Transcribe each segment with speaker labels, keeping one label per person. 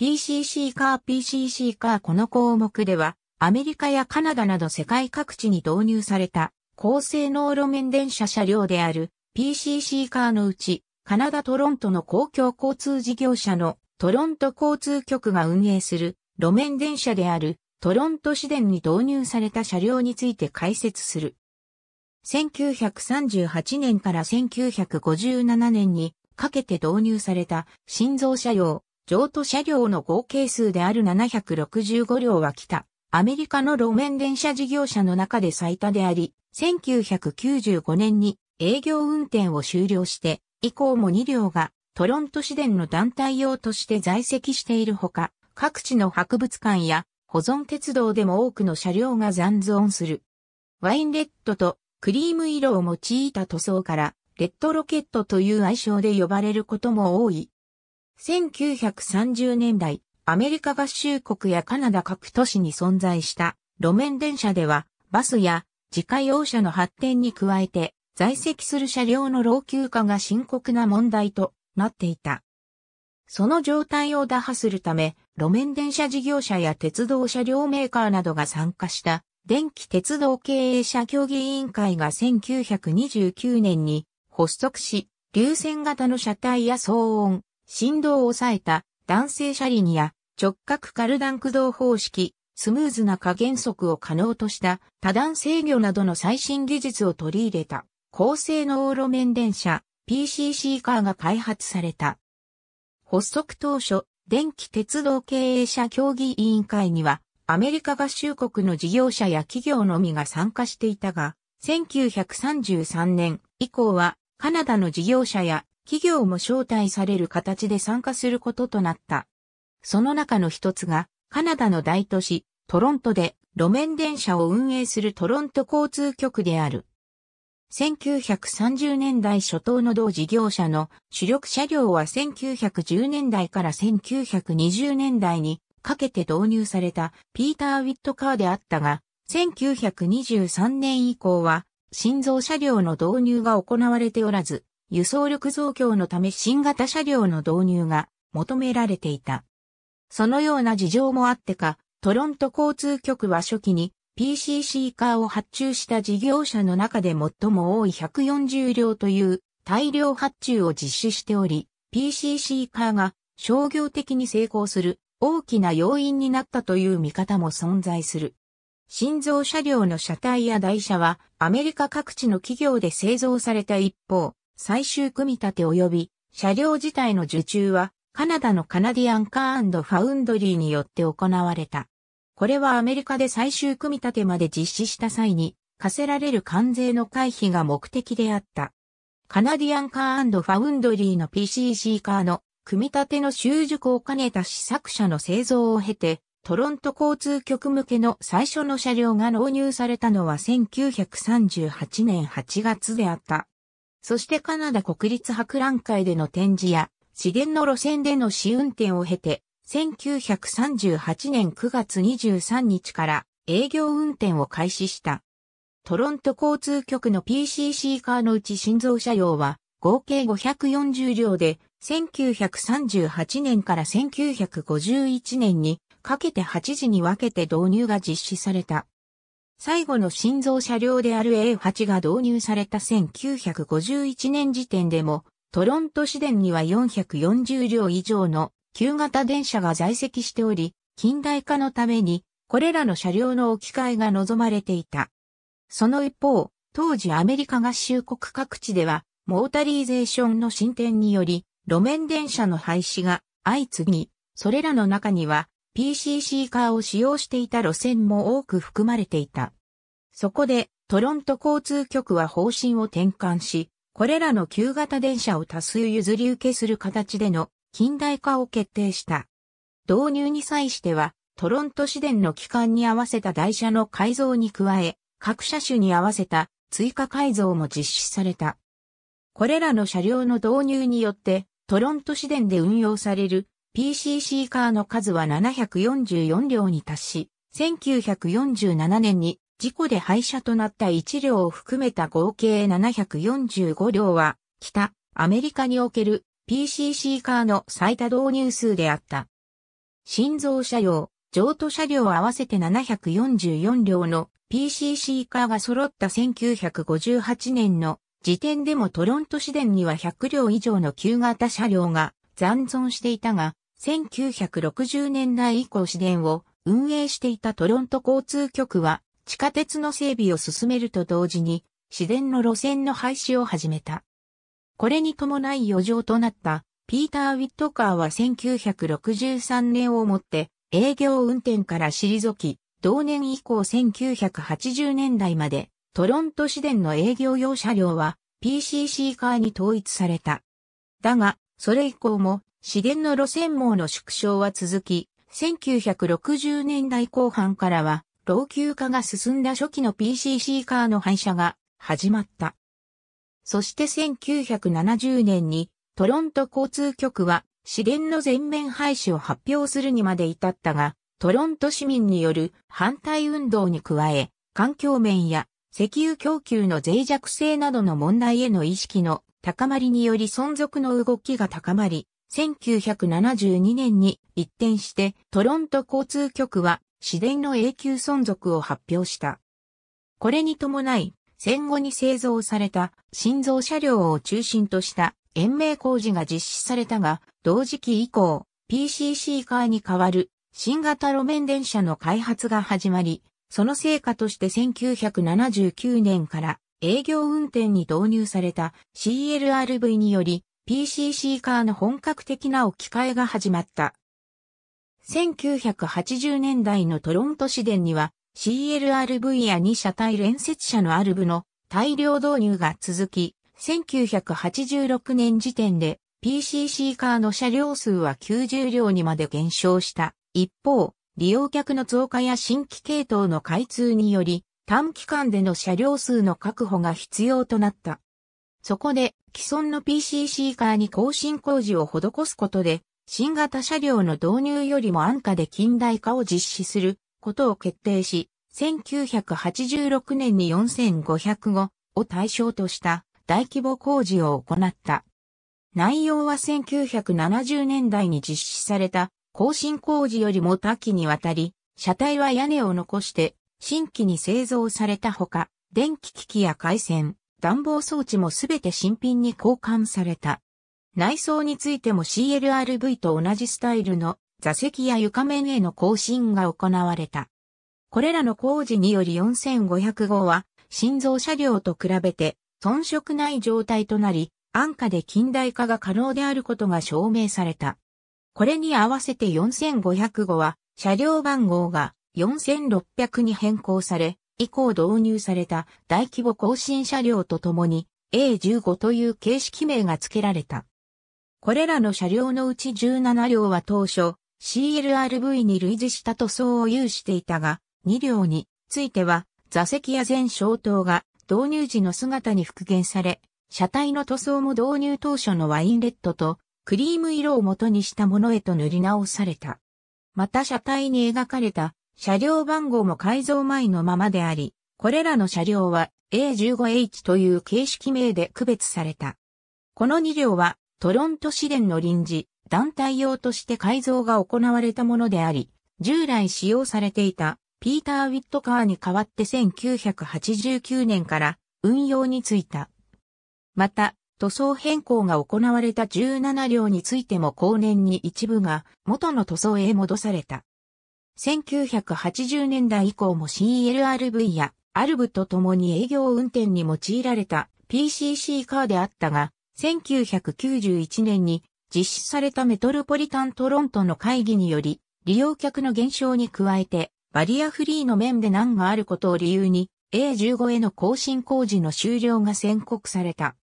Speaker 1: PCC カー PCC カーこの項目では、アメリカやカナダなど世界各地に導入された高性能路面電車車両である PCC カーのうち、カナダトロントの公共交通事業者のトロント交通局が運営する路面電車であるトロント市電に導入された車両について解説する。1938年から1957年にかけて導入された新造車両譲渡車両の合計数である765両は来た。アメリカの路面電車事業者の中で最多であり、1995年に営業運転を終了して、以降も2両がトロント市電の団体用として在籍しているほか、各地の博物館や保存鉄道でも多くの車両が残存する。ワインレッドとクリーム色を用いた塗装から、レッドロケットという愛称で呼ばれることも多い。1930年代、アメリカ合衆国やカナダ各都市に存在した路面電車では、バスや自家用車の発展に加えて、在籍する車両の老朽化が深刻な問題となっていた。その状態を打破するため、路面電車事業者や鉄道車両メーカーなどが参加した電気鉄道経営者協議委員会が1929年に発足し、流線型の車体や騒音、振動を抑えた弾性車輪や直角カルダン駆動方式、スムーズな加減速を可能とした多段制御などの最新技術を取り入れた高性能路面電車 PCC カーが開発された。発足当初、電気鉄道経営者協議委員会にはアメリカ合衆国の事業者や企業のみが参加していたが、1933年以降はカナダの事業者や企業も招待される形で参加することとなった。その中の一つが、カナダの大都市、トロントで路面電車を運営するトロント交通局である。1930年代初頭の同事業者の主力車両は1910年代から1920年代にかけて導入されたピーター・ウィットカーであったが、1923年以降は新造車両の導入が行われておらず、輸送力増強のため新型車両の導入が求められていた。そのような事情もあってか、トロント交通局は初期に PCC カーを発注した事業者の中で最も多い140両という大量発注を実施しており、PCC カーが商業的に成功する大きな要因になったという見方も存在する。新造車両の車体や台車はアメリカ各地の企業で製造された一方、最終組み立て及び車両自体の受注はカナダのカナディアンカーファウンドリーによって行われた。これはアメリカで最終組み立てまで実施した際に課せられる関税の回避が目的であった。カナディアンカーファウンドリーの PCC カーの組み立ての習熟を兼ねた試作車の製造を経て、トロント交通局向けの最初の車両が納入されたのは1938年8月であった。そしてカナダ国立博覧会での展示や、市電の路線での試運転を経て、1938年9月23日から営業運転を開始した。トロント交通局の PCC カーのうち心臓車両は合計540両で1938年から1951年にかけて8時に分けて導入が実施された。最後の心臓車両である A8 が導入された1951年時点でも、トロント市電には440両以上の旧型電車が在籍しており、近代化のために、これらの車両の置き換えが望まれていた。その一方、当時アメリカ合衆国各地では、モータリーゼーションの進展により、路面電車の廃止が相次ぎ、それらの中には PCC カーを使用していた路線も多く含まれていた。そこで、トロント交通局は方針を転換し、これらの旧型電車を多数譲り受けする形での近代化を決定した。導入に際しては、トロント市電の期間に合わせた台車の改造に加え、各車種に合わせた追加改造も実施された。これらの車両の導入によって、トロント市電で運用される PCC カーの数は744両に達し、1947年に事故で廃車となった1両を含めた合計745両は、北、アメリカにおける PCC カーの最多導入数であった。新造車両、譲渡車両合わせて744両の PCC カーが揃った1958年の時点でもトロント市電には100両以上の旧型車両が残存していたが、1960年代以降市電を運営していたトロント交通局は地下鉄の整備を進めると同時に、市電の路線の廃止を始めた。これに伴い余剰となったピーター・ウィットカーは1963年をもって営業運転から退き、同年以降1980年代までトロント市電の営業用車両は PCC カーに統一された。だが、それ以降も市電の路線網の縮小は続き、1960年代後半からは老朽化が進んだ初期の PCC カーの廃車が始まった。そして1970年にトロント交通局は市電の全面廃止を発表するにまで至ったが、トロント市民による反対運動に加え、環境面や石油供給の脆弱性などの問題への意識の高まりにより存続の動きが高まり、1972年に一転してトロント交通局は市電の永久存続を発表した。これに伴い、戦後に製造された新造車両を中心とした延命工事が実施されたが、同時期以降、PCC カーに代わる新型路面電車の開発が始まり、その成果として1979年から営業運転に導入された CLRV により PCC カーの本格的な置き換えが始まった。1980年代のトロント市電には CLRV や2車体連接車のアルブの大量導入が続き、1986年時点で PCC カーの車両数は90両にまで減少した。一方、利用客の増加や新規系統の開通により、短期間での車両数の確保が必要となった。そこで、既存の PCC カーに更新工事を施すことで、新型車両の導入よりも安価で近代化を実施することを決定し、1986年に4500語を対象とした大規模工事を行った。内容は1970年代に実施された更新工事よりも多岐にわたり、車体は屋根を残して新規に製造されたほか、電気機器や回線、暖房装置もすべて新品に交換された。内装についても CLRV と同じスタイルの座席や床面への更新が行われた。これらの工事により4500号は心臓車両と比べて遜色ない状態となり、安価で近代化が可能であることが証明された。これに合わせて4500号は車両番号が4600に変更され、以降導入された大規模更新車両とともに A15 という形式名が付けられた。これらの車両のうち17両は当初 CLRV に類似した塗装を有していたが、2両については座席や全消灯が導入時の姿に復元され、車体の塗装も導入当初のワインレッドとクリーム色を元にしたものへと塗り直された。また車体に描かれた車両番号も改造前のままであり、これらの車両は A15H という形式名で区別された。この2両はトロント市電の臨時、団体用として改造が行われたものであり、従来使用されていたピーター・ウィットカーに代わって1989年から運用についた。また、塗装変更が行われた17両についても後年に一部が元の塗装へ戻された。1980年代以降も CLRV やアルブと共に営業運転に用いられた PCC カーであったが、1991年に実施されたメトロポリタントロントの会議により、利用客の減少に加えて、バリアフリーの面で難があることを理由に、A15 への更新工事の終了が宣告された。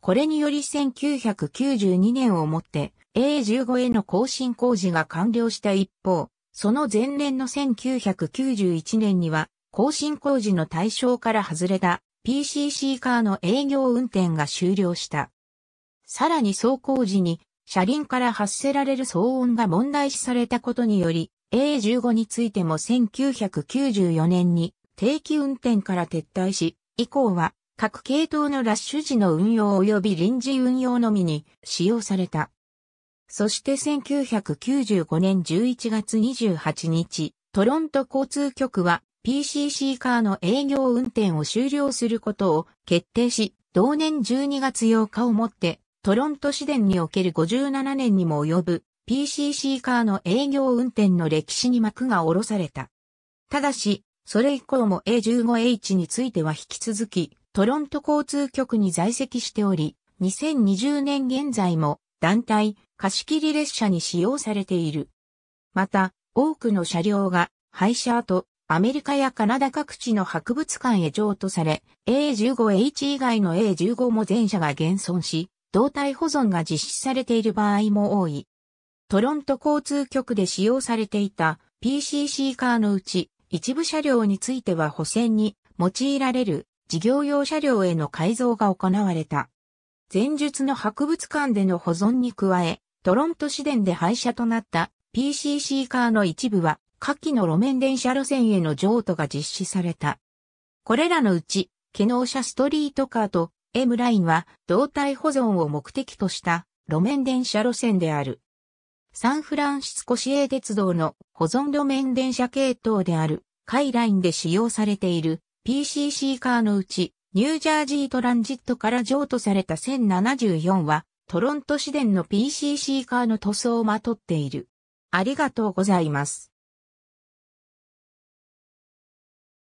Speaker 1: これにより1992年をもって A15 への更新工事が完了した一方、その前年の1991年には更新工事の対象から外れた PCC カーの営業運転が終了した。さらに走行時に車輪から発せられる騒音が問題視されたことにより、A15 についても1994年に定期運転から撤退し、以降は各系統のラッシュ時の運用及び臨時運用のみに使用された。そして1995年11月28日、トロント交通局は PCC カーの営業運転を終了することを決定し、同年12月8日をもってトロント市電における57年にも及ぶ PCC カーの営業運転の歴史に幕が下ろされた。ただし、それ以降も A15H については引き続き、トロント交通局に在籍しており、2020年現在も団体貸し切り列車に使用されている。また、多くの車両が廃車後、アメリカやカナダ各地の博物館へ譲渡され、A15H 以外の A15 も全車が現存し、胴体保存が実施されている場合も多い。トロント交通局で使用されていた PCC カーのうち一部車両については保線に用いられる事業用車両への改造が行われた。前述の博物館での保存に加え、トロント市電で廃車となった PCC カーの一部は、下記の路面電車路線への譲渡が実施された。これらのうち、機能車ストリートカーと M ラインは動体保存を目的とした路面電車路線である。サンフランシスコ市営鉄道の保存路面電車系統である海ラインで使用されている PCC カーのうちニュージャージートランジットから譲渡された1074はトロント市電の PCC カーの塗装をまとっている。ありがとうございます。